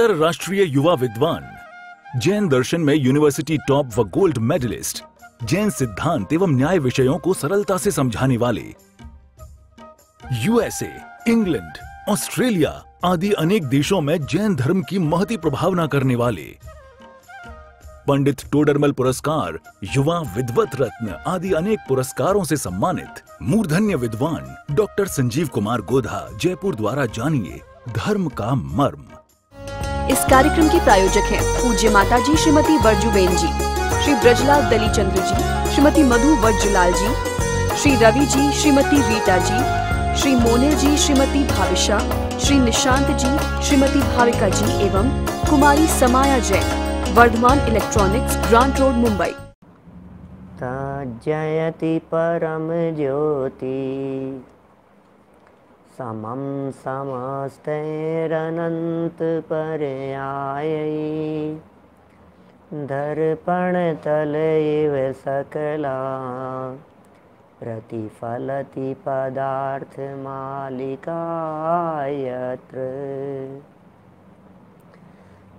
अंतरराष्ट्रीय युवा विद्वान जैन दर्शन में यूनिवर्सिटी टॉप व गोल्ड मेडलिस्ट जैन सिद्धांत एवं न्याय विषयों को सरलता से समझाने वाले यूएसए इंग्लैंड ऑस्ट्रेलिया आदि अनेक देशों में जैन धर्म की महती प्रभावना करने वाले पंडित टोडरमल पुरस्कार युवा विद्वत रत्न आदि अनेक पुरस्कारों से सम्मानित मूर्धन्य विद्वान डॉक्टर संजीव कुमार गोधा जयपुर द्वारा जानिए धर्म का मर्म इस कार्यक्रम के प्रायोजक हैं पूज्य माता जी श्रीमती वर्जुबेन जी श्री ब्रजलाल दलीचंद्र जी श्रीमती मधु वर्जुलाल जी श्री रवि जी श्रीमती रीता जी श्री मोनिल जी श्रीमती भाविशा श्री निशांत जी श्रीमती भाविका जी एवं कुमारी Samaya Jain Vardhman electronics grand road Mumbai जयति परम ज्योति समं समस्तेरनन्तपर्यायै दर्पणतलैव सकला प्रतिफलति पदार्थमालिकायत्र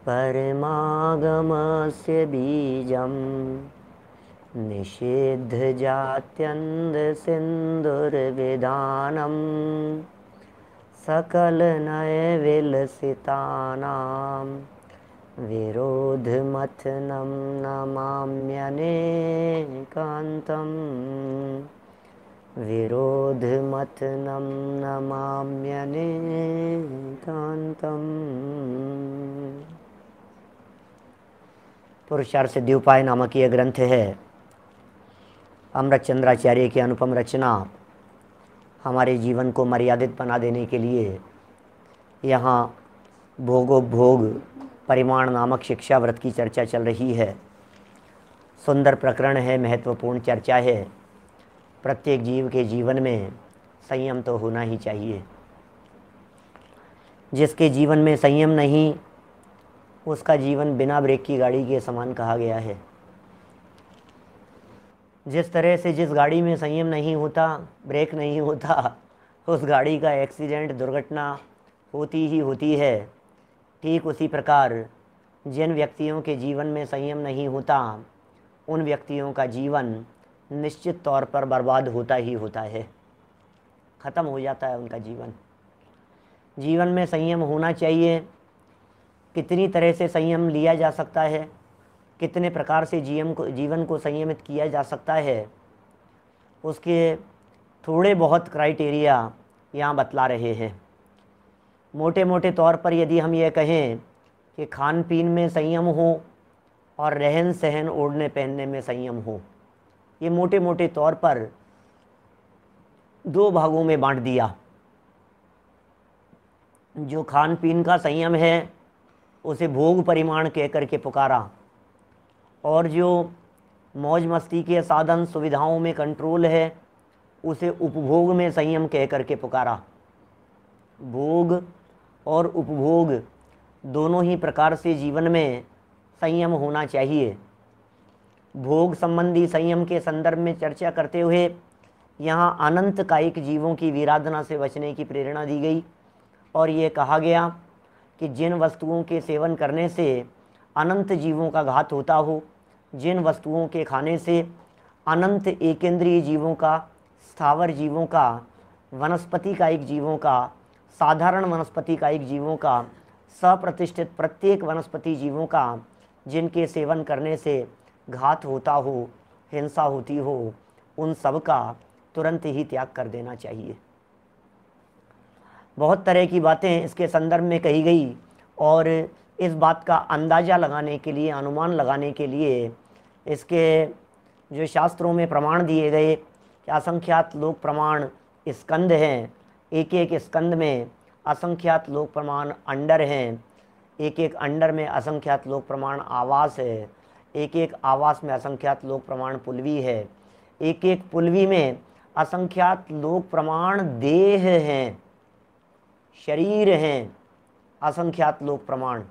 परमागमस्य बीजं निषिद्धजात्यन्दसिन्दूर्विधानम् सकल नय विलसितानां विरोधमथनं नमाम्यनेकान्तम् विरोधमथनं नमाम्यनेकान्तम् पुरुषार्थ सिद्धि उपाय नामक यह ग्रंथ है अमृत चंद्राचार्य की अनुपम रचना हमारे जीवन को मर्यादित बना देने के लिए यहाँ भोगो भोग परिमाण नामक शिक्षा व्रत की चर्चा चल रही है सुंदर प्रकरण है महत्वपूर्ण चर्चा है प्रत्येक जीव के जीवन में संयम तो होना ही चाहिए जिसके जीवन में संयम नहीं उसका जीवन बिना ब्रेक की गाड़ी के समान कहा गया है जिस तरह से जिस गाड़ी में संयम नहीं होता ब्रेक नहीं होता उस गाड़ी का एक्सीडेंट दुर्घटना होती ही होती है ठीक उसी प्रकार जिन व्यक्तियों के जीवन में संयम नहीं होता उन व्यक्तियों का जीवन निश्चित तौर पर बर्बाद होता ही होता है ख़त्म हो जाता है उनका जीवन जीवन में संयम होना चाहिए कितनी तरह से संयम लिया जा सकता है कितने प्रकार से जीवन को जीवन को संयमित किया जा सकता है उसके थोड़े बहुत क्राइटेरिया यहाँ बतला रहे हैं मोटे मोटे तौर पर यदि हम ये कहें कि खान पीन में संयम हो और रहन सहन ओढ़ने पहनने में संयम हो ये मोटे मोटे तौर पर दो भागों में बांट दिया जो खान पीन का संयम है उसे भोग परिमाण कहकर के पुकारा और जो मौज मस्ती के साधन सुविधाओं में कंट्रोल है उसे उपभोग में संयम कह करके पुकारा भोग और उपभोग दोनों ही प्रकार से जीवन में संयम होना चाहिए भोग संबंधी संयम के संदर्भ में चर्चा करते हुए यहाँ अनंत कायिक जीवों की विराधना से बचने की प्रेरणा दी गई और ये कहा गया कि जिन वस्तुओं के सेवन करने से अनंत जीवों का घात होता हो जिन वस्तुओं के खाने से अनंत एकेंद्रीय जीवों का स्थावर जीवों का वनस्पति का एक जीवों का साधारण वनस्पति का एक जीवों का सप्रतिष्ठित प्रत्येक वनस्पति जीवों का जिनके सेवन करने से घात होता हो हिंसा होती हो उन सब का तुरंत ही त्याग कर देना चाहिए बहुत तरह की बातें इसके संदर्भ में कही गई और इस बात का अंदाज़ा लगाने के लिए अनुमान लगाने के लिए इसके जो शास्त्रों में प्रमाण दिए गए कि असंख्यात लोक प्रमाण स्कंद हैं एक एक स्कंद में असंख्यात लोक प्रमाण अंडर हैं एक एक अंडर में असंख्यात लोक प्रमाण आवास है एक एक आवास में असंख्यात लोक प्रमाण पुलवी है एक एक पुलवी में असंख्यात लोक प्रमाण देह हैं शरीर हैं असंख्यात लोक प्रमाण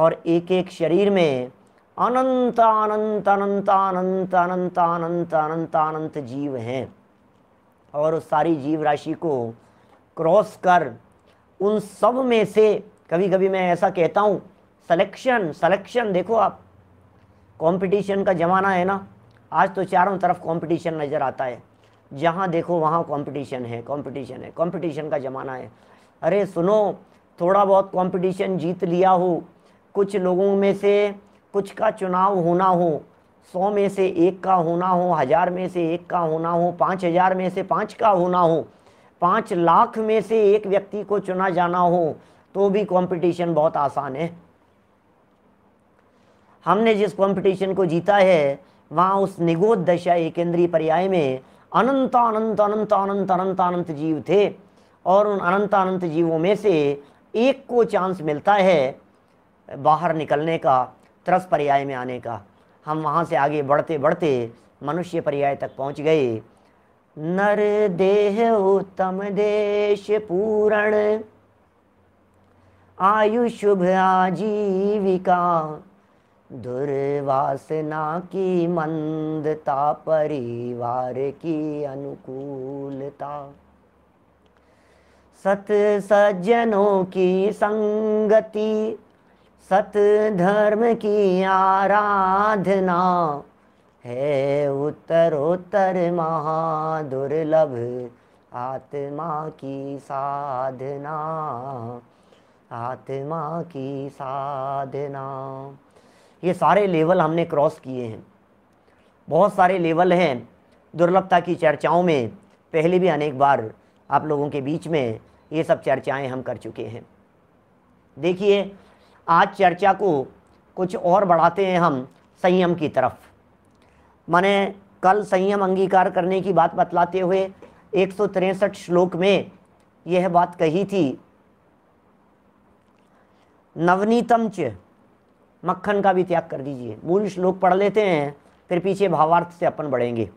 और एक एक शरीर में अनंत अनंत अनंत अनंत अनंत अनंत अनंत अनंत जीव हैं और उस सारी जीव राशि को क्रॉस कर उन सब में से कभी कभी मैं ऐसा कहता हूँ सलेक्शन सलेक्शन देखो आप कंपटीशन का ज़माना है ना आज तो चारों तरफ कंपटीशन नज़र आता है जहाँ देखो वहाँ कंपटीशन है कंपटीशन है कंपटीशन का ज़माना है अरे सुनो थोड़ा बहुत कंपटीशन जीत लिया हो कुछ लोगों में से कुछ का चुनाव होना हो सौ में से एक का होना हो हजार में से एक का होना हो पाँच हजार में से पाँच का होना हो पाँच लाख में से एक व्यक्ति को चुना जाना हो तो भी कंपटीशन बहुत आसान है हमने जिस कंपटीशन को जीता है वहाँ उस निगोद दशा एक पर्याय में अनंत अनंत अनंत अनंत अनंत अनंत जीव थे और उन अनंत अनंत जीवों में से एक को चांस मिलता है बाहर निकलने का त्रस पर्याय में आने का हम वहाँ से आगे बढ़ते बढ़ते मनुष्य पर्याय तक पहुँच गए नर देह उत्तम देश पूरण आयु शुभ आजीविका दुर्वासना की मंदता परिवार की अनुकूलता सत सज्जनों की संगति सत धर्म की आराधना है उत्तर महादुर्लभ आत्मा की साधना आत्मा की साधना ये सारे लेवल हमने क्रॉस किए हैं बहुत सारे लेवल हैं दुर्लभता की चर्चाओं में पहले भी अनेक बार आप लोगों के बीच में ये सब चर्चाएं हम कर चुके हैं देखिए आज चर्चा को कुछ और बढ़ाते हैं हम संयम की तरफ मैंने कल संयम अंगीकार करने की बात बतलाते हुए एक श्लोक में यह बात कही थी नवनीतम च मक्खन का भी त्याग कर दीजिए मूल श्लोक पढ़ लेते हैं फिर पीछे भावार्थ से अपन बढ़ेंगे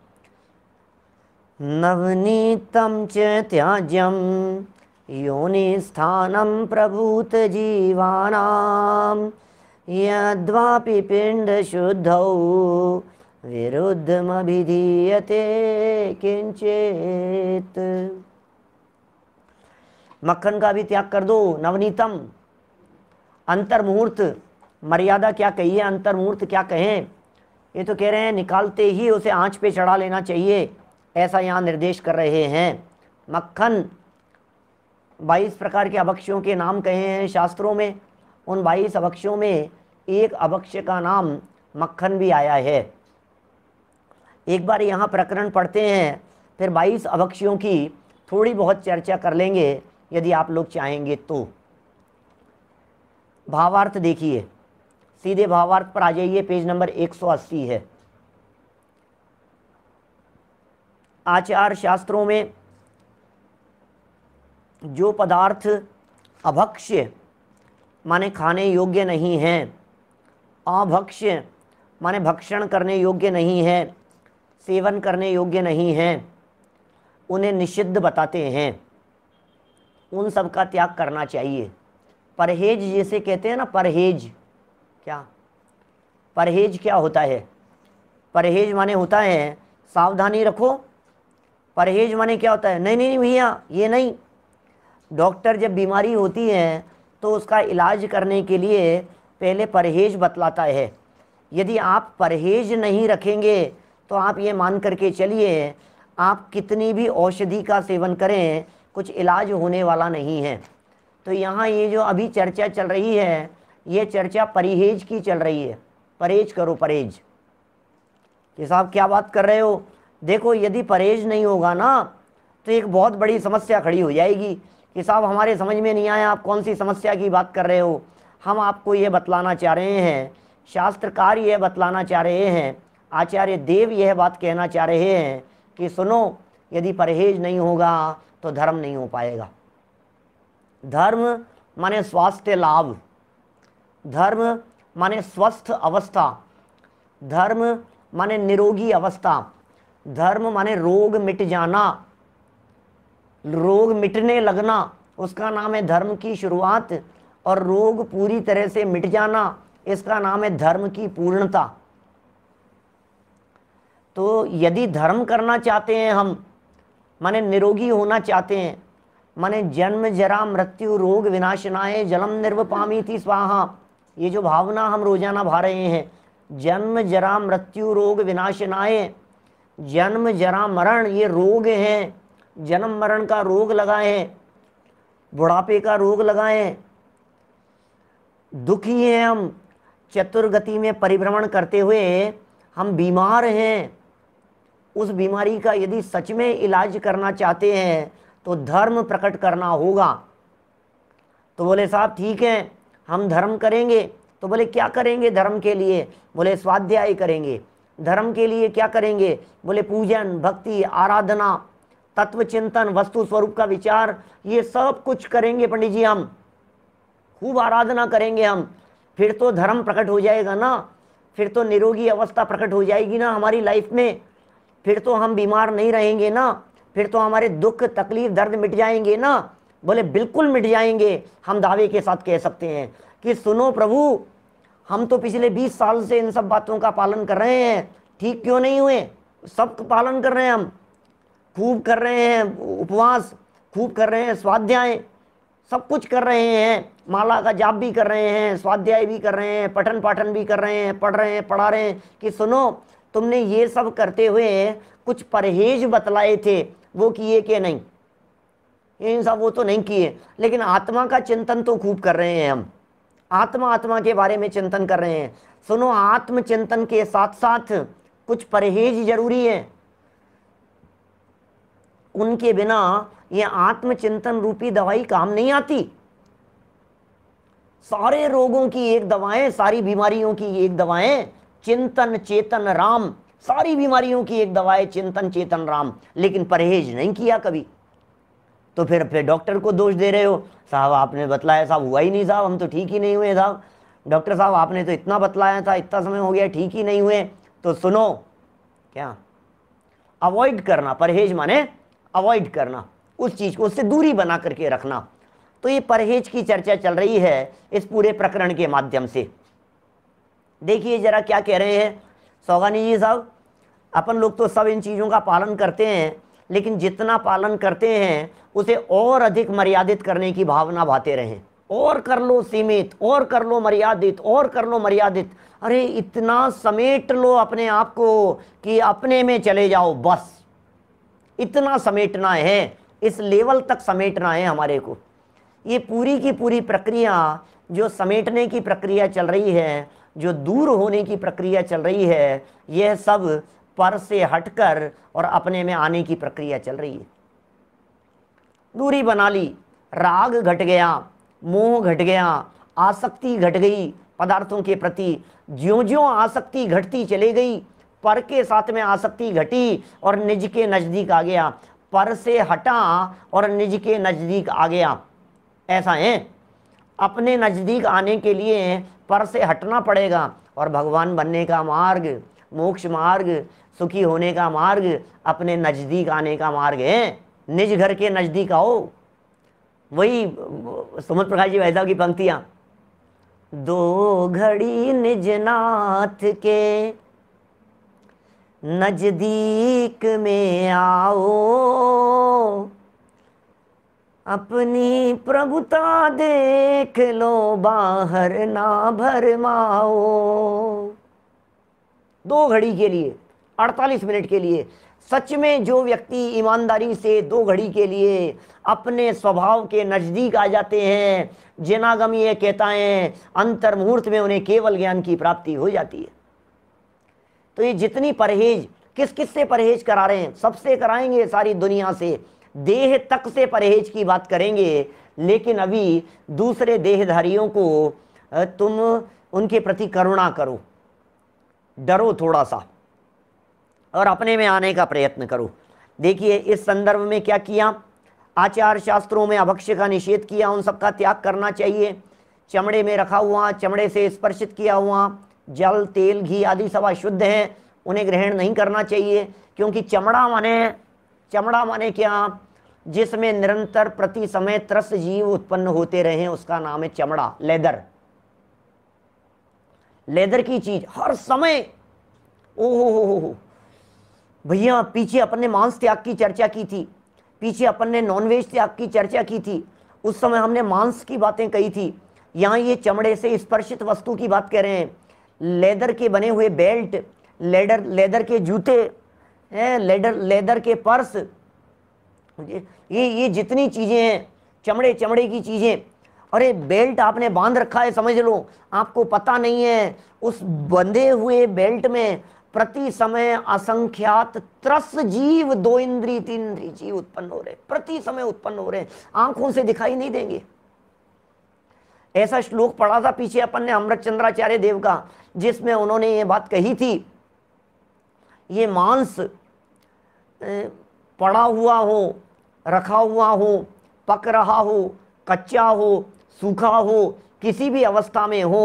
नवनीतम च त्याज्यम योनिस्थानं प्रभूतजीवानां यद्वापि पिण्डशुद्धौ विरुद्धमभिधीयते किंचित मक्खन का भी त्याग कर दो नवनीतम अंतर्मुहूर्त मर्यादा क्या कहिए अंतर्मुहूर्त क्या कहें ये तो कह रहे हैं निकालते ही उसे आंच पे चढ़ा लेना चाहिए ऐसा यहाँ निर्देश कर रहे हैं मक्खन बाईस प्रकार के अभक्ष्यों के नाम कहे हैं शास्त्रों में उन बाईस अभक्ष्यों में एक अभक्ष्य का नाम मक्खन भी आया है एक बार यहाँ प्रकरण पढ़ते हैं फिर बाईस अभक्ष्यों की थोड़ी बहुत चर्चा कर लेंगे यदि आप लोग चाहेंगे तो भावार्थ देखिए सीधे भावार्थ पर आ जाइए पेज नंबर 180 है आचार शास्त्रों में जो पदार्थ अभक्ष्य माने खाने योग्य नहीं है अभक्ष्य माने भक्षण करने योग्य नहीं है सेवन करने योग्य नहीं है उन्हें निषिद्ध बताते हैं उन सब का त्याग करना चाहिए परहेज जैसे कहते हैं ना परहेज क्या परहेज क्या होता है परहेज माने होता है सावधानी रखो परहेज माने क्या होता है नहीं नहीं भैया ये नहीं डॉक्टर जब बीमारी होती है तो उसका इलाज करने के लिए पहले परहेज बतलाता है यदि आप परहेज नहीं रखेंगे तो आप ये मान करके चलिए आप कितनी भी औषधि का सेवन करें कुछ इलाज होने वाला नहीं है तो यहाँ ये जो अभी चर्चा चल रही है ये चर्चा परहेज की चल रही है परहेज करो परहेज कि साहब क्या बात कर रहे हो देखो यदि परहेज नहीं होगा ना तो एक बहुत बड़ी समस्या खड़ी हो जाएगी कि साहब हमारे समझ में नहीं आया आप कौन सी समस्या की बात कर रहे हो हम आपको ये बतलाना चाह रहे हैं शास्त्रकार यह बतलाना चाह रहे हैं आचार्य देव यह बात कहना चाह रहे हैं कि सुनो यदि परहेज नहीं होगा तो धर्म नहीं हो पाएगा धर्म माने स्वास्थ्य लाभ धर्म माने स्वस्थ अवस्था धर्म माने निरोगी अवस्था धर्म माने रोग मिट जाना रोग मिटने लगना उसका नाम है धर्म की शुरुआत और रोग पूरी तरह से मिट जाना इसका नाम है धर्म की पूर्णता तो यदि धर्म करना चाहते हैं हम माने निरोगी होना चाहते हैं माने जन्म जरा मृत्यु रोग विनाशनाए जलम निर्वपामी थी स्वाहा ये जो भावना हम रोजाना भा रहे हैं जन्म जरा मृत्यु रोग विनाशनाए जन्म जरा मरण ये रोग हैं जन्म मरण का रोग लगाए हैं बुढ़ापे का रोग लगाए हैं दुखी हैं हम चतुर्गति में परिभ्रमण करते हुए हम बीमार हैं उस बीमारी का यदि सच में इलाज करना चाहते हैं तो धर्म प्रकट करना होगा तो बोले साहब ठीक है हम धर्म करेंगे तो बोले क्या करेंगे धर्म के लिए बोले स्वाध्याय करेंगे धर्म के लिए क्या करेंगे बोले पूजन भक्ति आराधना तत्व चिंतन वस्तु स्वरूप का विचार ये सब कुछ करेंगे पंडित जी हम खूब आराधना करेंगे हम फिर तो धर्म प्रकट हो जाएगा ना फिर तो निरोगी अवस्था प्रकट हो जाएगी ना हमारी लाइफ में फिर तो हम बीमार नहीं रहेंगे ना फिर तो हमारे दुख तकलीफ दर्द मिट जाएंगे ना बोले बिल्कुल मिट जाएंगे हम दावे के साथ कह सकते हैं कि सुनो प्रभु हम तो पिछले 20 साल से इन सब बातों का पालन कर रहे हैं ठीक क्यों नहीं हुए सब पालन कर रहे हैं हम खूब कर रहे हैं उपवास खूब कर रहे हैं स्वाध्याय सब कुछ कर रहे हैं माला का जाप भी कर रहे हैं स्वाध्याय भी कर रहे हैं पठन पाठन भी कर रहे हैं पढ़ रहे हैं पढ़ा रहे हैं कि सुनो तुमने ये सब करते हुए कुछ परहेज बतलाए थे वो किए कि नहीं इन सब वो तो नहीं किए लेकिन आत्मा का चिंतन तो खूब कर रहे हैं हम आत्मा आत्मा के बारे में चिंतन कर रहे हैं सुनो आत्म चिंतन के साथ साथ कुछ परहेज जरूरी है उनके बिना ये आत्मचिंतन रूपी दवाई काम नहीं आती सारे रोगों की एक दवाएं सारी बीमारियों की एक दवाएं चिंतन चेतन राम सारी बीमारियों की एक दवाएं चिंतन चेतन राम लेकिन परहेज नहीं किया कभी तो फिर फिर डॉक्टर को दोष दे रहे हो साहब आपने बतलाया साहब हुआ ही नहीं साहब हम तो ठीक ही नहीं हुए साहब डॉक्टर साहब आपने तो इतना बतलाया था इतना समय हो गया ठीक ही नहीं हुए तो सुनो क्या अवॉइड करना परहेज माने अवॉइड करना उस चीज़ को उससे दूरी बना करके रखना तो ये परहेज की चर्चा चल रही है इस पूरे प्रकरण के माध्यम से देखिए ज़रा क्या कह रहे हैं सौगानी जी साहब अपन लोग तो सब इन चीज़ों का पालन करते हैं लेकिन जितना पालन करते हैं उसे और अधिक मर्यादित करने की भावना भाते रहें और कर लो सीमित और कर लो मर्यादित और कर लो मर्यादित अरे इतना समेट लो अपने आप को कि अपने में चले जाओ बस इतना समेटना है इस लेवल तक समेटना है हमारे को ये पूरी की पूरी प्रक्रिया जो समेटने की प्रक्रिया चल रही है जो दूर होने की प्रक्रिया चल रही है यह सब पर से हटकर और अपने में आने की प्रक्रिया चल रही है दूरी बना ली राग घट गया मोह घट गया आसक्ति घट गई पदार्थों के प्रति ज्यो ज्यो आसक्ति घटती चली गई पर के साथ में आसक्ति घटी और निज के नज़दीक आ गया पर से हटा और निज के नज़दीक आ गया ऐसा है अपने नज़दीक आने के लिए पर से हटना पड़ेगा और भगवान बनने का मार्ग मोक्ष मार्ग सुखी होने का मार्ग अपने नज़दीक आने का मार्ग है निज घर के नज़दीक आओ वही सुमत प्रकाश जी वैदा की पंक्तियां दो घड़ी निज नाथ के नजदीक में आओ अपनी प्रभुता देख लो बाहर ना भरमाओ दो घड़ी के लिए 48 मिनट के लिए सच में जो व्यक्ति ईमानदारी से दो घड़ी के लिए अपने स्वभाव के नज़दीक आ जाते हैं जिनागम ये कहता है मुहूर्त में उन्हें केवल ज्ञान की प्राप्ति हो जाती है तो ये जितनी परहेज किस किस से परहेज करा रहे हैं सबसे कराएंगे सारी दुनिया से देह तक से परहेज की बात करेंगे लेकिन अभी दूसरे देहधारियों को तुम उनके प्रति करुणा करो डरो थोड़ा सा और अपने में आने का प्रयत्न करो देखिए इस संदर्भ में क्या किया आचार शास्त्रों में अभक्ष्य का निषेध किया उन सबका त्याग करना चाहिए चमड़े में रखा हुआ चमड़े से स्पर्शित किया हुआ जल तेल घी आदि सब अशुद्ध हैं उन्हें ग्रहण नहीं करना चाहिए क्योंकि चमड़ा माने चमड़ा माने क्या जिसमें निरंतर प्रति समय त्रस जीव उत्पन्न होते रहे उसका नाम है चमड़ा लेदर लेदर की चीज हर समय ओहो हो हो भैया पीछे अपन ने मांस त्याग की चर्चा की थी पीछे अपन ने नॉनवेज त्याग की चर्चा की थी उस समय हमने मांस की बातें कही थी यहां ये चमड़े से स्पर्शित वस्तु की बात कह रहे हैं लेदर के बने हुए बेल्ट लेदर लेदर के जूते लेदर लेदर के पर्स ये ये जितनी चीज़ें हैं चमड़े चमड़े की चीज़ें अरे बेल्ट आपने बांध रखा है समझ लो आपको पता नहीं है उस बंधे हुए बेल्ट में प्रति समय असंख्यात त्रस जीव दो इंद्री तीन इंद्री जीव उत्पन्न हो रहे प्रति समय उत्पन्न हो रहे आंखों से दिखाई नहीं देंगे ऐसा श्लोक पढ़ा था पीछे अपन ने अमृत चंद्राचार्य देव का जिसमें उन्होंने ये बात कही थी ये मांस पड़ा हुआ हो रखा हुआ हो पक रहा हो कच्चा हो सूखा हो किसी भी अवस्था में हो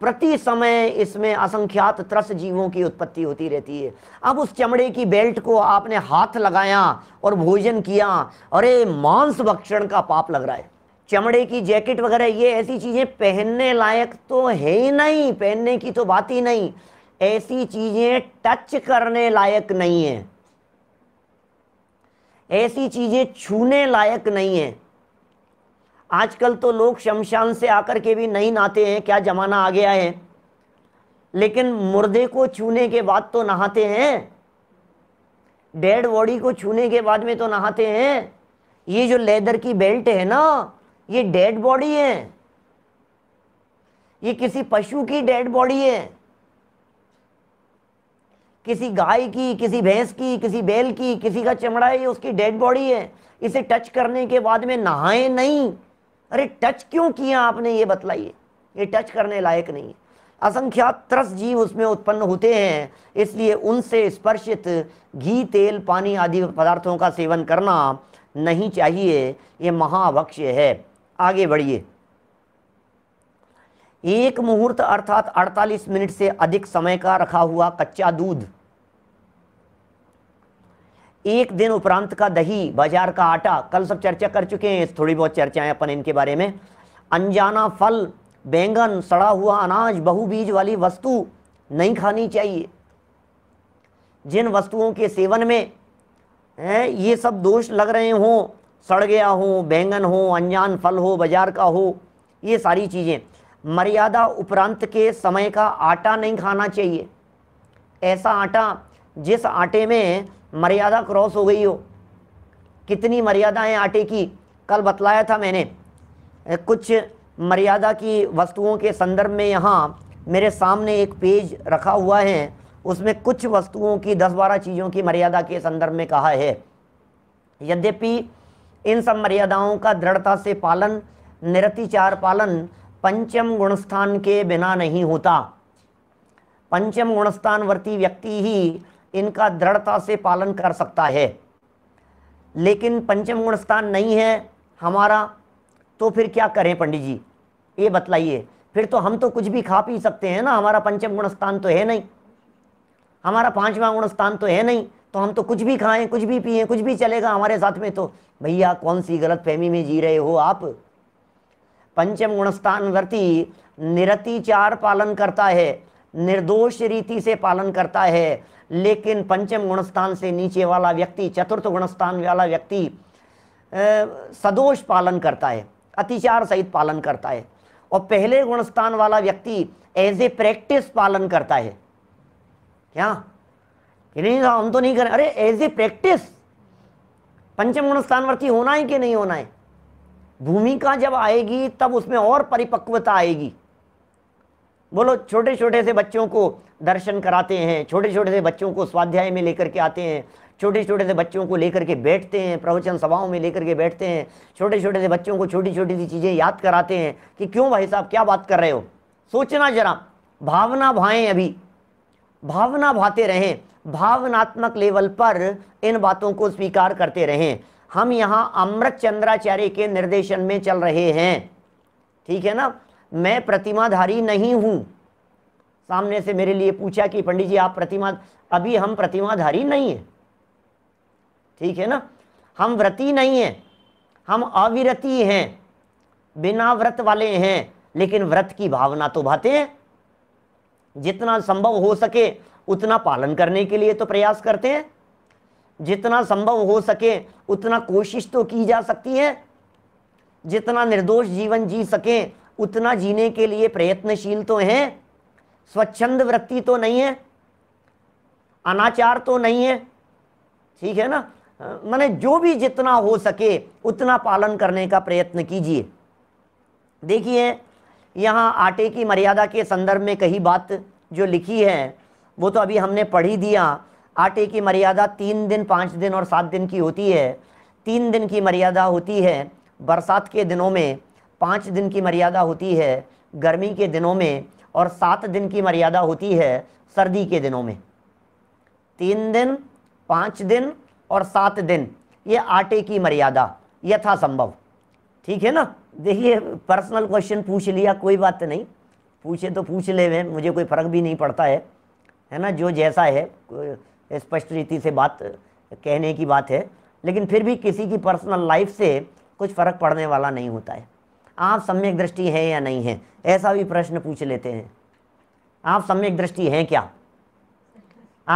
प्रति समय इसमें असंख्यात त्रस जीवों की उत्पत्ति होती रहती है अब उस चमड़े की बेल्ट को आपने हाथ लगाया और भोजन किया अरे मांस भक्षण का पाप लग रहा है चमड़े की जैकेट वगैरह ये ऐसी चीज़ें पहनने लायक तो है ही नहीं पहनने की तो बात ही नहीं ऐसी चीज़ें टच करने लायक नहीं है ऐसी चीज़ें छूने लायक नहीं है आजकल तो लोग शमशान से आकर के भी नहीं नहाते हैं क्या ज़माना आ गया है लेकिन मुर्दे को छूने के बाद तो नहाते हैं डेड बॉडी को छूने के बाद में तो नहाते हैं ये जो लेदर की बेल्ट है ना ये डेड बॉडी है ये किसी पशु की डेड बॉडी है किसी गाय की किसी भैंस की किसी बैल की किसी का चमड़ा है ये उसकी डेड बॉडी है इसे टच करने के बाद में नहाए नहीं अरे टच क्यों किया आपने ये बतलाइए ये टच करने लायक नहीं है असंख्यात त्रस जीव उसमें उत्पन्न होते हैं इसलिए उनसे स्पर्शित घी तेल पानी आदि पदार्थों का सेवन करना नहीं चाहिए ये महाभक्ष्य है आगे बढ़िए एक मुहूर्त अर्थात 48 मिनट से अधिक समय का रखा हुआ कच्चा दूध एक दिन उपरांत का दही बाजार का आटा कल सब चर्चा कर चुके हैं थोड़ी बहुत चर्चाएं अपन इनके बारे में अनजाना फल बैंगन सड़ा हुआ अनाज बहुबीज वाली वस्तु नहीं खानी चाहिए जिन वस्तुओं के सेवन में ये सब दोष लग रहे हों सड़ गया हो बैंगन हो अनजान फल हो बाजार का हो ये सारी चीज़ें मर्यादा उपरांत के समय का आटा नहीं खाना चाहिए ऐसा आटा जिस आटे में मर्यादा क्रॉस हो गई हो कितनी मर्यादाएँ आटे की कल बतलाया था मैंने कुछ मर्यादा की वस्तुओं के संदर्भ में यहाँ मेरे सामने एक पेज रखा हुआ है उसमें कुछ वस्तुओं की दस बारह चीज़ों की मर्यादा के संदर्भ में कहा है यद्यपि इन सब मर्यादाओं का दृढ़ता से पालन निरतिचार पालन पंचम गुणस्थान के बिना नहीं होता पंचम गुणस्थानवर्ती व्यक्ति ही इनका दृढ़ता से पालन कर सकता है लेकिन पंचम गुणस्थान नहीं है हमारा तो फिर क्या करें पंडित जी ये बतलाइए फिर तो हम तो कुछ भी खा पी सकते हैं ना हमारा पंचम गुणस्थान तो है नहीं हमारा पांचवा गुणस्थान तो है नहीं तो हम तो कुछ भी खाएं कुछ भी पिए कुछ भी चलेगा हमारे साथ में तो भैया कौन सी गलत फहमी में जी रहे हो आप पंचम गुणस्थान वर्ती निरतिचार पालन करता है निर्दोष रीति से पालन करता है लेकिन पंचम गुणस्थान से नीचे वाला व्यक्ति चतुर्थ गुणस्थान वाला व्यक्ति सदोष पालन करता है अतिचार सहित पालन करता है और पहले गुणस्थान वाला व्यक्ति एज ए प्रैक्टिस पालन करता है क्या नहीं हम तो नहीं कर अरे एज ए प्रैक्टिस पंचम गुण स्थानवर्ती होना है कि नहीं होना है भूमिका जब आएगी तब उसमें और परिपक्वता आएगी बोलो छोटे छोटे से बच्चों को दर्शन कराते हैं छोटे छोटे से बच्चों को स्वाध्याय में लेकर के आते हैं छोटे छोटे से बच्चों को लेकर के बैठते हैं प्रवचन सभाओं में लेकर के बैठते हैं छोटे छोटे से बच्चों को छोटी छोटी सी चीज़ें याद कराते हैं कि क्यों भाई साहब क्या बात कर रहे हो सोचना जरा भावना भाएं अभी भावना भाते रहें भावनात्मक लेवल पर इन बातों को स्वीकार करते रहें हम यहाँ अमृत चंद्राचार्य के निर्देशन में चल रहे हैं ठीक है ना मैं प्रतिमाधारी नहीं हूँ सामने से मेरे लिए पूछा कि पंडित जी आप प्रतिमा अभी हम प्रतिमाधारी नहीं हैं ठीक है ना हम व्रती नहीं हैं हम अविरति हैं बिना व्रत वाले हैं लेकिन व्रत की भावना तो भाते हैं जितना संभव हो सके उतना पालन करने के लिए तो प्रयास करते हैं जितना संभव हो सके उतना कोशिश तो की जा सकती है जितना निर्दोष जीवन जी सके उतना जीने के लिए प्रयत्नशील तो हैं स्वच्छंद वृत्ति तो नहीं है अनाचार तो नहीं है ठीक है ना मैंने जो भी जितना हो सके उतना पालन करने का प्रयत्न कीजिए देखिए यहाँ आटे की मर्यादा के संदर्भ में कही बात जो लिखी है वो तो अभी हमने पढ़ ही दिया आटे की मर्यादा तीन दिन पाँच दिन और सात दिन की होती है तीन दिन की मर्यादा होती है बरसात के दिनों में पाँच दिन की मर्यादा होती है गर्मी के दिनों में और सात दिन की मर्यादा होती है सर्दी के दिनों में तीन दिन पाँच दिन और सात दिन ये आटे की मर्यादा यथासंभव ठीक है ना देखिए पर्सनल क्वेश्चन पूछ लिया कोई बात नहीं पूछे तो पूछ ले मुझे कोई फ़र्क भी नहीं पड़ता है है ना जो जैसा है स्पष्ट रीति से बात कहने की बात है लेकिन फिर भी किसी की पर्सनल लाइफ से कुछ फर्क पड़ने वाला नहीं होता है आप सम्यक दृष्टि हैं या नहीं है ऐसा भी प्रश्न पूछ लेते हैं आप सम्यक दृष्टि हैं क्या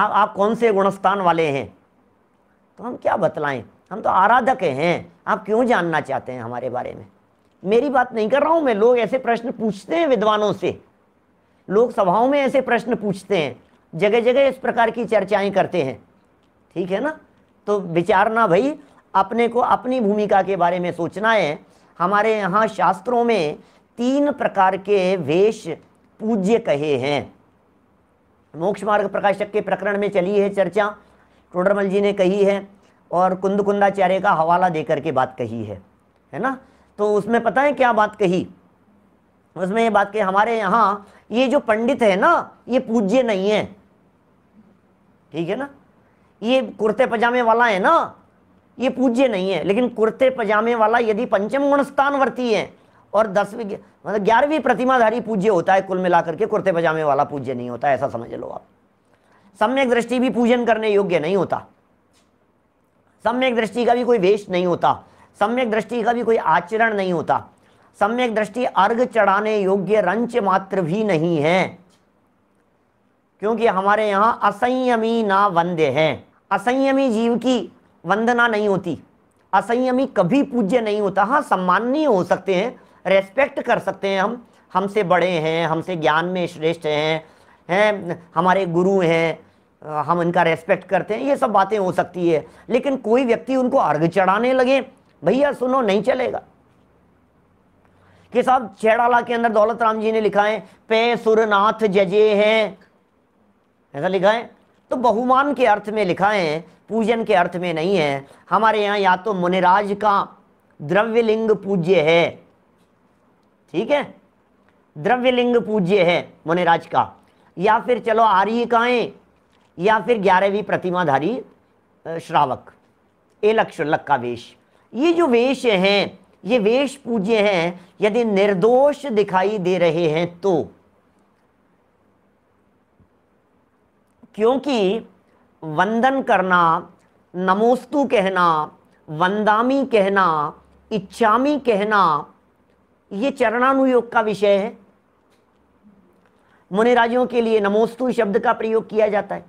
आप आप कौन से गुणस्थान वाले हैं तो हम क्या बतलाएं हम तो आराधक हैं आप क्यों जानना चाहते हैं हमारे बारे में मेरी बात नहीं कर रहा हूं मैं लोग ऐसे प्रश्न पूछते हैं विद्वानों से लोग सभाओं में ऐसे प्रश्न पूछते हैं जगह जगह इस प्रकार की चर्चाएं करते हैं ठीक है ना तो विचारना भाई अपने को अपनी भूमिका के बारे में सोचना है हमारे यहाँ शास्त्रों में तीन प्रकार के वेश पूज्य कहे हैं मोक्ष मार्ग प्रकाशक के प्रकरण में चली है चर्चा टोडरमल जी ने कही है और कुंद कुंदाचार्य का हवाला देकर के बात कही है है ना तो उसमें पता है क्या बात कही उसमें ये बात कही हमारे यहाँ ये जो पंडित है ना ये पूज्य नहीं है ठीक है ना ये कुर्ते पजामे वाला है ना ये पूज्य नहीं है लेकिन कुर्ते पजामे वाला यदि पंचम गुण स्थान वर्ती है और दसवीं मतलब ग्यारहवीं प्रतिमाधारी पूज्य होता है कुल मिलाकर के कुर्ते पजामे वाला पूज्य नहीं होता ऐसा समझ लो आप सम्यक दृष्टि भी पूजन करने योग्य नहीं होता सम्यक दृष्टि का भी कोई वेश नहीं होता सम्यक दृष्टि का भी कोई आचरण नहीं होता सम्यक दृष्टि अर्घ चढ़ाने योग्य रंच मात्र भी नहीं है क्योंकि हमारे यहाँ असंयमी ना वंदे हैं असंयमी जीव की वंदना नहीं होती असंयमी कभी पूज्य नहीं होता हाँ सम्माननीय हो सकते हैं रेस्पेक्ट कर सकते हैं हम हमसे बड़े हैं हमसे ज्ञान में श्रेष्ठ हैं हैं हमारे गुरु हैं हम इनका रेस्पेक्ट करते हैं ये सब बातें हो सकती है लेकिन कोई व्यक्ति उनको अर्घ चढ़ाने लगे भैया सुनो नहीं चलेगा कि साहब छेड़ाला के अंदर दौलत राम जी ने लिखा है पे सुरनाथ जजे हैं ऐसा लिखा है तो बहुमान के अर्थ में लिखा है पूजन के अर्थ में नहीं है हमारे यहाँ या तो मुनिराज का द्रव्यलिंग पूज्य है ठीक है द्रव्यलिंग पूज्य है मुनिराज का या फिर चलो आर्य काएँ या फिर ग्यारहवीं प्रतिमाधारी श्रावक एलक्षुल्लक का वेश ये जो वेश हैं ये वेश पूज्य हैं यदि निर्दोष दिखाई दे रहे हैं तो क्योंकि वंदन करना नमोस्तु कहना वंदामी कहना इच्छामी कहना ये चरणानुयोग का विषय है मुनिराजों के लिए नमोस्तु शब्द का प्रयोग किया जाता है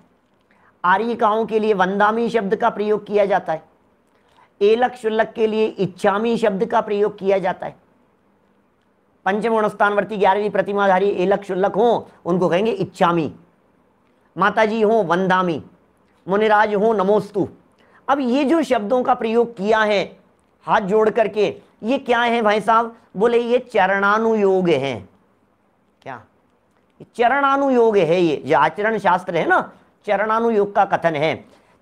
आर्यिकाओं के लिए वंदामी शब्द का प्रयोग किया जाता है एलक शुल्लक के लिए इच्छामी शब्द का प्रयोग किया जाता है पंचम स्थानवर्ती ग्यारहवीं प्रतिमाधारी एलक शुल्लक हो उनको कहेंगे इच्छामी माता जी वंदामी मुनिराज हो नमोस्तु अब ये जो शब्दों का प्रयोग किया है हाथ जोड़ करके ये क्या है भाई साहब बोले ये चरणानुयोग है क्या चरणानुयोग है ये जो आचरण शास्त्र है ना चरणानुयोग का कथन है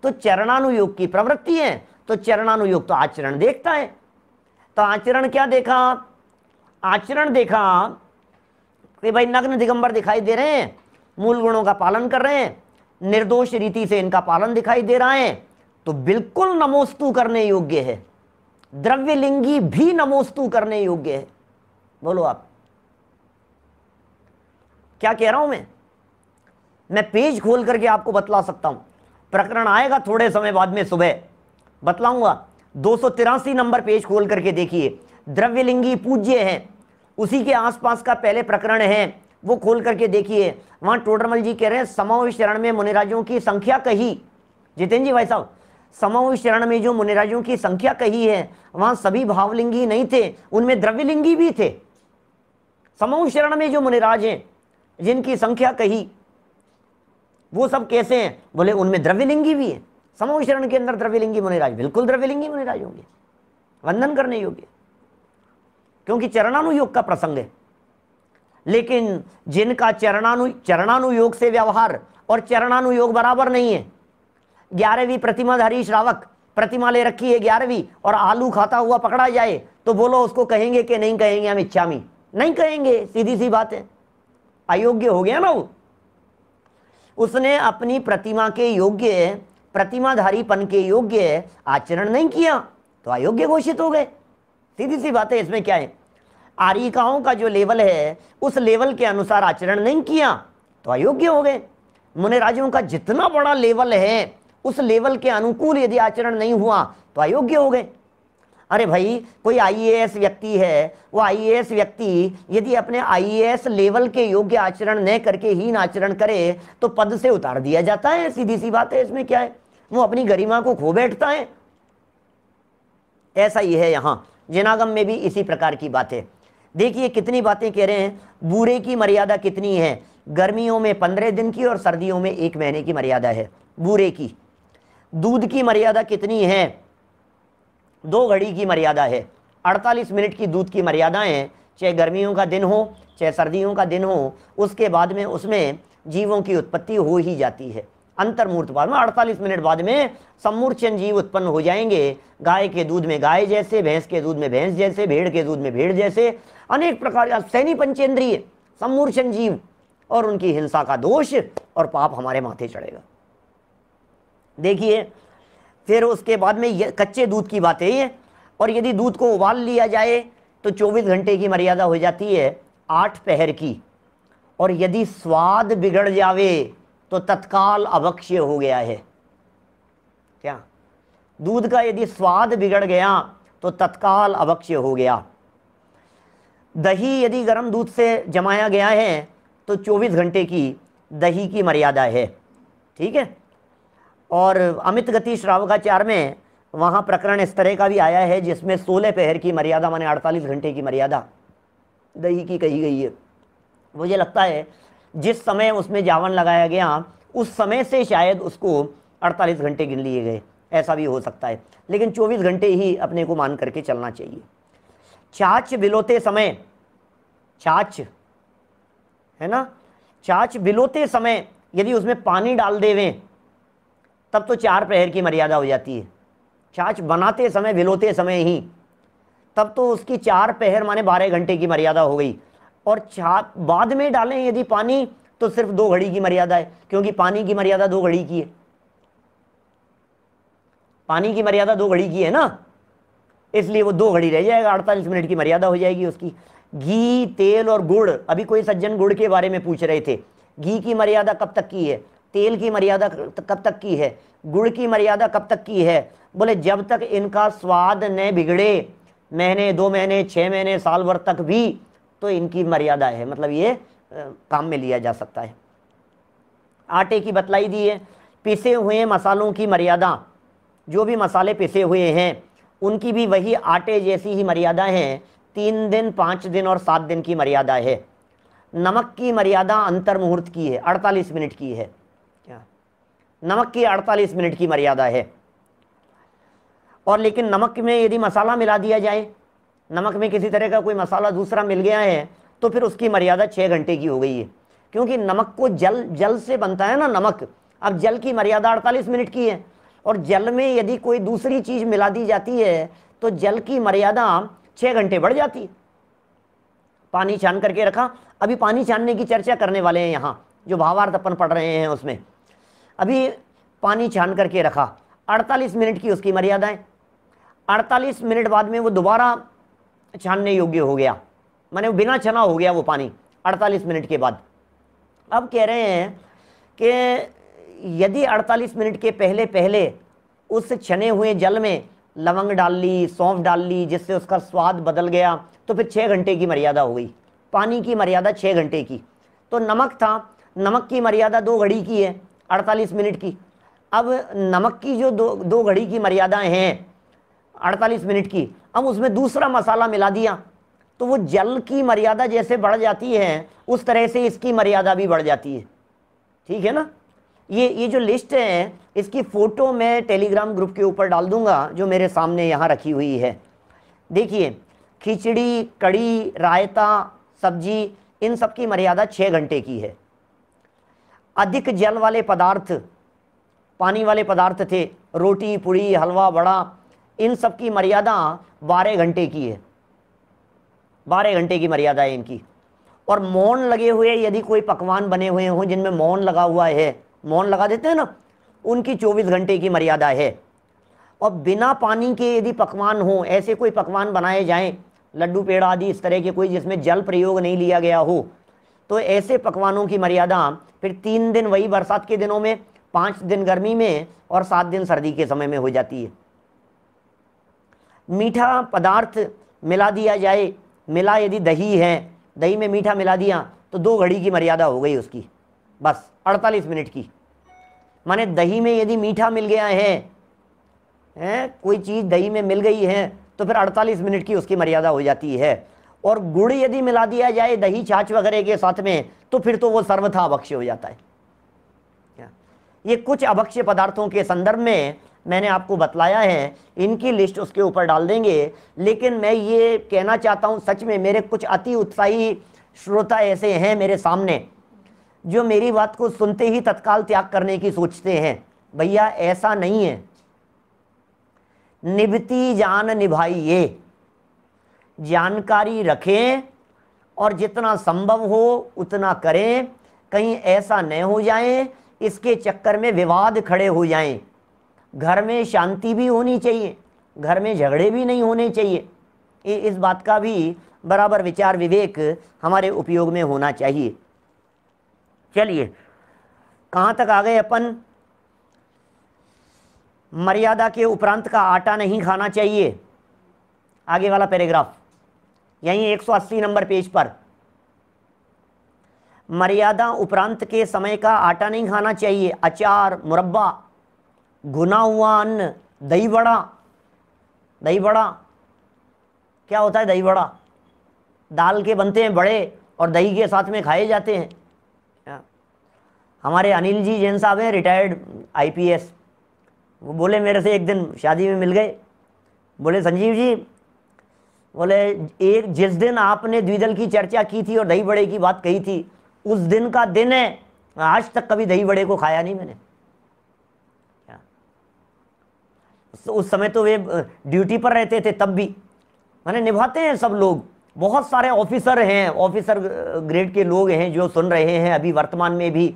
तो चरणानुयोग की प्रवृत्ति है तो चरणानुयोग तो आचरण देखता है तो आचरण क्या देखा आचरण देखा कि भाई नग्न दिगंबर दिखाई दे रहे हैं मूल गुणों का पालन कर रहे हैं निर्दोष रीति से इनका पालन दिखाई दे रहा है तो बिल्कुल नमोस्तु करने योग्य है द्रव्य लिंगी भी नमोस्तु करने योग्य है बोलो आप क्या कह रहा हूं मैं मैं पेज खोल करके आपको बतला सकता हूं प्रकरण आएगा थोड़े समय बाद में सुबह बतलाऊंगा दो नंबर पेज खोल करके देखिए द्रव्यलिंगी पूज्य है उसी के आसपास का पहले प्रकरण है वो खोल करके देखिए वहां टोटरमल जी कह रहे हैं समावेश शरण में मुनिराजों की संख्या कही जितेंद्र जी भाई साहब समावेश शरण में जो मुनिराजों की संख्या कही है वहां सभी भावलिंगी नहीं थे उनमें द्रव्यलिंगी भी थे समूह शरण में जो मुनिराज हैं जिनकी संख्या कही वो सब कैसे हैं बोले उनमें द्रव्यलिंगी भी है समूह शरण के अंदर द्रव्यलिंगी मुनिराज बिल्कुल द्रव्यलिंगी मुनिराज होंगे वंदन करने योग्य क्योंकि चरणानुयोग का प्रसंग है लेकिन जिनका चरणानु चरणानुयोग से व्यवहार और चरणानुयोग बराबर नहीं है ग्यारहवीं प्रतिमा धारी श्रावक प्रतिमा ले रखी है ग्यारहवीं और आलू खाता हुआ पकड़ा जाए तो बोलो उसको कहेंगे कि नहीं कहेंगे हम इच्छामी नहीं कहेंगे सीधी सी बात है अयोग्य हो गया ना वो उसने अपनी प्रतिमा के योग्य प्रतिमाधारीपन के योग्य आचरण नहीं किया तो अयोग्य घोषित हो गए सीधी सी बात है इसमें क्या है आरिकाओं का जो लेवल है उस लेवल के अनुसार आचरण नहीं किया तो अयोग्य हो गए मुनिराजों का जितना बड़ा लेवल है उस लेवल के अनुकूल यदि आचरण नहीं हुआ तो अयोग्य हो गए अरे भाई कोई आईएएस व्यक्ति है वो आईएएस व्यक्ति यदि अपने आईएएस लेवल के योग्य आचरण न करके हीन आचरण करे तो पद से उतार दिया जाता है सीधी सी बात है इसमें क्या है वो अपनी गरिमा को खो बैठता है ऐसा ही है यहां जिनागम में भी इसी प्रकार की बात है देखिए कितनी बातें कह रहे हैं बूरे की मर्यादा कितनी है गर्मियों में पंद्रह दिन की और सर्दियों में एक महीने की मर्यादा है बूरे की दूध की मर्यादा कितनी है दो घड़ी की मर्यादा है अड़तालीस मिनट की दूध की मर्यादाएँ चाहे गर्मियों का दिन हो चाहे सर्दियों का दिन हो उसके बाद में उसमें जीवों की उत्पत्ति हो ही जाती है अंतर्मूर्त बाद में अड़तालीस मिनट बाद में सम्मूर्छन जीव उत्पन्न हो जाएंगे गाय के दूध में गाय जैसे भैंस के दूध में भैंस जैसे भेड़ के दूध में भेड़ जैसे अनेक प्रकार सैनी पंचेंद्रीय सम्मूर्छन जीव और उनकी हिंसा का दोष और पाप हमारे माथे चढ़ेगा देखिए फिर उसके बाद में कच्चे दूध की बात है ये और यदि दूध को उबाल लिया जाए तो 24 घंटे की मर्यादा हो जाती है आठ पहर की और यदि स्वाद बिगड़ जावे तो तत्काल अवक्ष्य हो गया है क्या दूध का यदि स्वाद बिगड़ गया तो तत्काल अवक्ष्य हो गया दही यदि गर्म दूध से जमाया गया है तो 24 घंटे की दही की मर्यादा है ठीक है और अमित गति श्रावकाचार में वहाँ प्रकरण इस तरह का भी आया है जिसमें सोलह पहर की मर्यादा माने अड़तालीस घंटे की मर्यादा दही की कही गई है मुझे लगता है जिस समय उसमें जावन लगाया गया उस समय से शायद उसको 48 घंटे गिन लिए गए ऐसा भी हो सकता है लेकिन 24 घंटे ही अपने को मान करके चलना चाहिए चाच बिलोते समय चाच है ना चाच बिलोते समय यदि उसमें पानी डाल देवें तब तो चार प्रहर की मर्यादा हो जाती है चाच बनाते समय बिलोते समय ही तब तो उसकी चार पहर माने बारह घंटे की मर्यादा हो गई और छाप बाद में डालें यदि पानी तो सिर्फ दो घड़ी की मर्यादा है क्योंकि पानी की मर्यादा दो घड़ी की है पानी की मर्यादा दो घड़ी की है ना इसलिए वो दो घड़ी रह जाएगा अड़तालीस मिनट की मर्यादा हो जाएगी उसकी घी तेल और गुड़ अभी कोई सज्जन गुड़ के बारे में पूछ रहे थे घी की मर्यादा कब तक की है तेल की मर्यादा कब तक की है गुड़ की मर्यादा कब तक की है बोले जब तक इनका स्वाद न बिगड़े महीने दो महीने छः महीने साल भर तक भी तो इनकी मर्यादा है मतलब ये काम में लिया जा सकता है आटे की बतलाई दी है पिसे हुए मसालों की मर्यादा जो भी मसाले पिसे हुए हैं उनकी भी वही आटे जैसी ही मर्यादा हैं तीन दिन पाँच दिन और सात दिन की मर्यादा है नमक की मर्यादा अंतर मुहूर्त की है अड़तालीस मिनट की है क्या नमक की अड़तालीस मिनट की मर्यादा है और लेकिन नमक में यदि मसाला मिला दिया जाए नमक में किसी तरह का कोई मसाला दूसरा मिल गया है तो फिर उसकी मर्यादा छः घंटे की हो गई है क्योंकि नमक को जल जल से बनता है ना नमक अब जल की मर्यादा अड़तालीस मिनट की है और जल में यदि कोई दूसरी चीज़ मिला दी जाती है तो जल की मर्यादा छः घंटे बढ़ जाती है पानी छान करके रखा अभी पानी छानने की चर्चा करने वाले हैं यहाँ जो भावार्थ अपन पढ़ रहे हैं उसमें अभी पानी छान करके रखा 48 मिनट की उसकी मर्यादा है 48 मिनट बाद में वो दोबारा छानने योग्य हो गया माने बिना छना हो गया वो पानी 48 मिनट के बाद अब कह रहे हैं कि यदि 48 मिनट के पहले पहले उस छने हुए जल में लवंग डाल ली सौंफ डाल ली जिससे उसका स्वाद बदल गया तो फिर छः घंटे की मर्यादा हो गई पानी की मर्यादा छः घंटे की तो नमक था नमक की मर्यादा दो घड़ी की है 48 मिनट की अब नमक की जो दो दो घड़ी की मर्यादाएँ हैं अड़तालीस मिनट की अब उसमें दूसरा मसाला मिला दिया तो वो जल की मर्यादा जैसे बढ़ जाती है उस तरह से इसकी मर्यादा भी बढ़ जाती है ठीक है ना ये ये जो लिस्ट है इसकी फ़ोटो मैं टेलीग्राम ग्रुप के ऊपर डाल दूंगा जो मेरे सामने यहाँ रखी हुई है देखिए खिचड़ी कड़ी रायता सब्जी इन सब की मर्यादा छः घंटे की है अधिक जल वाले पदार्थ पानी वाले पदार्थ थे रोटी पूड़ी हलवा बड़ा इन सब की मर्यादा बारह घंटे की है बारह घंटे की मर्यादा है इनकी और मौन लगे हुए यदि कोई पकवान बने हुए हों जिनमें मौन लगा हुआ है मौन लगा देते हैं ना उनकी चौबीस घंटे की मर्यादा है और बिना पानी के यदि पकवान हों ऐसे कोई पकवान बनाए जाएं लड्डू पेड़ आदि इस तरह के कोई जिसमें जल प्रयोग नहीं लिया गया हो तो ऐसे पकवानों की मर्यादा फिर तीन दिन वही बरसात के दिनों में पाँच दिन गर्मी में और सात दिन सर्दी के समय में हो जाती है मीठा पदार्थ मिला दिया जाए मिला यदि दही है दही में मीठा मिला दिया तो दो घड़ी की मर्यादा हो गई उसकी बस अड़तालीस मिनट की माने दही में यदि मीठा मिल गया है है कोई चीज़ दही में मिल गई है तो फिर 48 मिनट की उसकी मर्यादा हो जाती है और गुड़ यदि मिला दिया जाए दही छाछ वगैरह के साथ में तो फिर तो वो सर्वथा अभक्ष्य हो जाता है ये कुछ अभक्ष्य पदार्थों के संदर्भ में मैंने आपको बतलाया है इनकी लिस्ट उसके ऊपर डाल देंगे लेकिन मैं ये कहना चाहता हूँ सच में मेरे कुछ अति उत्साही श्रोता ऐसे हैं मेरे सामने जो मेरी बात को सुनते ही तत्काल त्याग करने की सोचते हैं भैया ऐसा नहीं है निभती जान निभाइए जानकारी रखें और जितना संभव हो उतना करें कहीं ऐसा न हो जाए इसके चक्कर में विवाद खड़े हो जाएं घर में शांति भी होनी चाहिए घर में झगड़े भी नहीं होने चाहिए इस बात का भी बराबर विचार विवेक हमारे उपयोग में होना चाहिए चलिए कहाँ तक आ गए अपन मर्यादा के उपरांत का आटा नहीं खाना चाहिए आगे वाला पैराग्राफ यहीं 180 नंबर पेज पर मर्यादा उपरांत के समय का आटा नहीं खाना चाहिए अचार मुरब्बा घुना हुआ अन्न दही बड़ा दही बड़ा क्या होता है दही बड़ा दाल के बनते हैं बड़े और दही के साथ में खाए जाते हैं हमारे अनिल जी जैन साहब हैं रिटायर्ड आईपीएस वो बोले मेरे से एक दिन शादी में मिल गए बोले संजीव जी बोले एक जिस दिन आपने द्विदल की चर्चा की थी और दही बड़े की बात कही थी उस दिन का दिन है आज तक कभी दही बड़े को खाया नहीं मैंने उस समय तो वे ड्यूटी पर रहते थे तब भी माने निभाते हैं सब लोग बहुत सारे ऑफिसर हैं ऑफिसर ग्रेड के लोग हैं जो सुन रहे हैं अभी वर्तमान में भी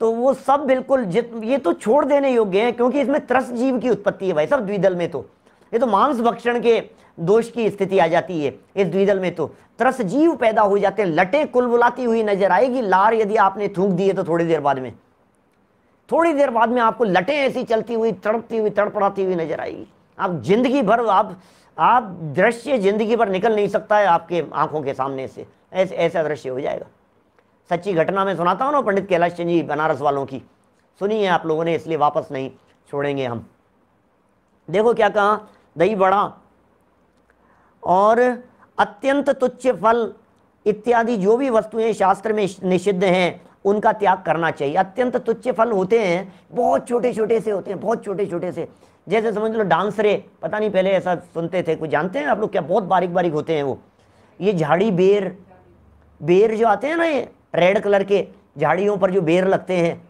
तो वो सब बिल्कुल ये तो छोड़ देने योग्य हैं क्योंकि इसमें त्रस जीव की उत्पत्ति है भाई सब द्विदल में तो ये तो मांस भक्षण के दोष की स्थिति आ जाती है इस द्विदल में तो त्रस जीव पैदा हो जाते हैं लटे कुलबुलाती हुई नजर आएगी लार यदि आपने थूक दी है तो थोड़ी देर बाद में थोड़ी देर बाद में आपको लटें ऐसी चलती हुई तड़पती हुई तड़पड़ाती हुई नजर आएगी आप जिंदगी भर आप आप दृश्य जिंदगी भर निकल नहीं सकता है आपके आंखों के सामने से ऐसे ऐसा दृश्य हो जाएगा सच्ची घटना में सुनाता हूँ ना पंडित कैलाश चंद जी बनारस वालों की सुनी है आप लोगों ने इसलिए वापस नहीं छोड़ेंगे हम देखो क्या कहा दही बड़ा और अत्यंत तुच्छ फल इत्यादि जो भी वस्तुएं शास्त्र में निषिद्ध हैं उनका त्याग करना चाहिए अत्यंत तुच्छ फल होते हैं बहुत छोटे छोटे से होते हैं बहुत छोटे छोटे से जैसे समझ लो डांसरे पता नहीं पहले ऐसा सुनते थे कुछ जानते हैं आप लोग क्या बहुत बारीक बारीक होते हैं वो ये झाड़ी बेर बेर जो आते हैं ना ये रेड कलर के झाड़ियों पर जो बेर लगते हैं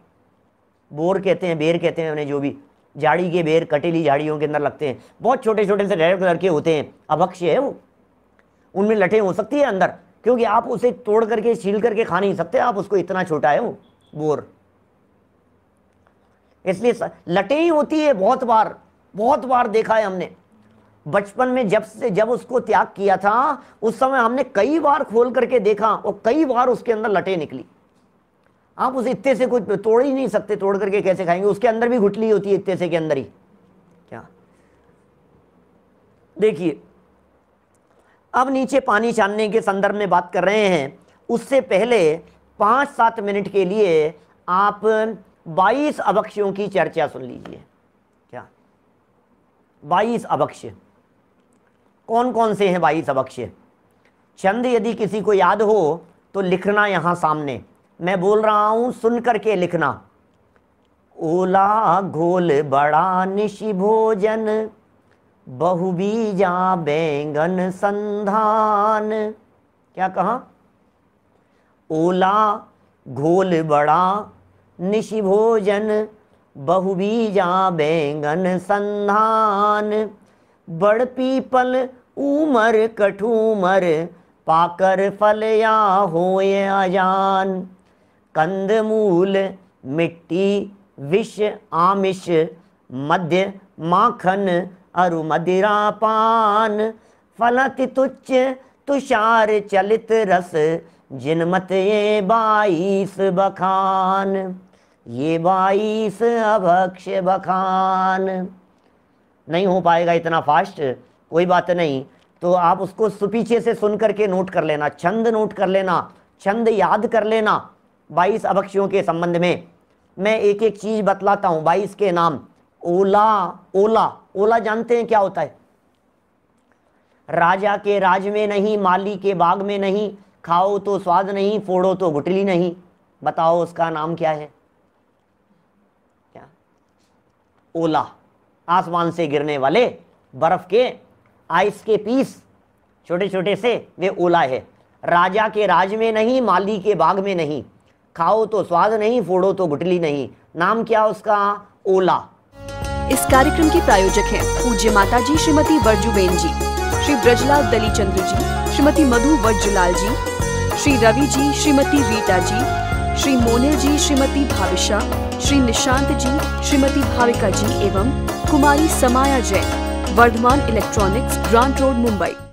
बोर कहते हैं बेर कहते हैं उन्हें जो भी झाड़ी के बेर कटेली झाड़ियों के अंदर लगते हैं बहुत छोटे छोटे से रेड कलर के होते हैं अभक्ष्य है वो उनमें लटे हो सकती है अंदर क्योंकि आप उसे तोड़ करके छील करके खा नहीं सकते आप उसको इतना है वो बोर इसलिए लटे ही होती है बहुत बार बहुत बार देखा है हमने बचपन में जब से जब उसको त्याग किया था उस समय हमने कई बार खोल करके देखा और कई बार उसके अंदर लटे निकली आप उसे इतने से कुछ तोड़ ही नहीं सकते तोड़ करके कैसे खाएंगे उसके अंदर भी घुटली होती है इतने से के अंदर ही क्या देखिए अब नीचे पानी छानने के संदर्भ में बात कर रहे हैं उससे पहले पाँच सात मिनट के लिए आप बाईस अवक्षों की चर्चा सुन लीजिए क्या बाईस अवक्ष कौन कौन से हैं बाईस अवक्ष छंद यदि किसी को याद हो तो लिखना यहाँ सामने मैं बोल रहा हूँ सुन करके लिखना ओला घोल बड़ा निशि भोजन बहुबीजा बैंगन संधान क्या कहा ओला घोल बड़ा निशि भोजन बहुबीजा बैंगन संधान बड़ पीपल उमर कठूमर पाकर फल या होए अजान कंदमूल मिट्टी विष आमिष मध्य माखन अरु मदिरा पान फलत तुच्छ तुषार चलित रस जिनमत ये बाईस बखान ये बाईस अभक्ष बखान नहीं हो पाएगा इतना फास्ट कोई बात नहीं तो आप उसको सुपीछे से सुन करके नोट कर लेना छंद नोट कर लेना छंद याद कर लेना बाईस अभक्षियों के संबंध में मैं एक एक चीज़ बतलाता हूँ बाईस के नाम ओला ओला ओला जानते हैं क्या होता है राजा के राज में नहीं माली के बाग में नहीं खाओ तो स्वाद नहीं फोड़ो तो गुटली नहीं बताओ उसका नाम क्या है क्या ओला आसमान से गिरने वाले बर्फ के आइस के पीस छोटे छोटे से वे ओला है राजा के राज में नहीं माली के बाग में नहीं खाओ तो स्वाद नहीं फोड़ो तो गुटली नहीं नाम क्या उसका ओला इस कार्यक्रम के प्रायोजक हैं पूज्य माता जी श्रीमती वर्जुबेन जी श्री ब्रजलाल चंद्र जी श्रीमती मधु वर्जुलाल जी श्री रवि जी श्रीमती रीटा जी श्री मोनिल जी श्रीमती भाविशा श्री निशांत जी श्रीमती भाविका जी एवं कुमारी Samaya Jain Vardhman electronics grant road Mumbai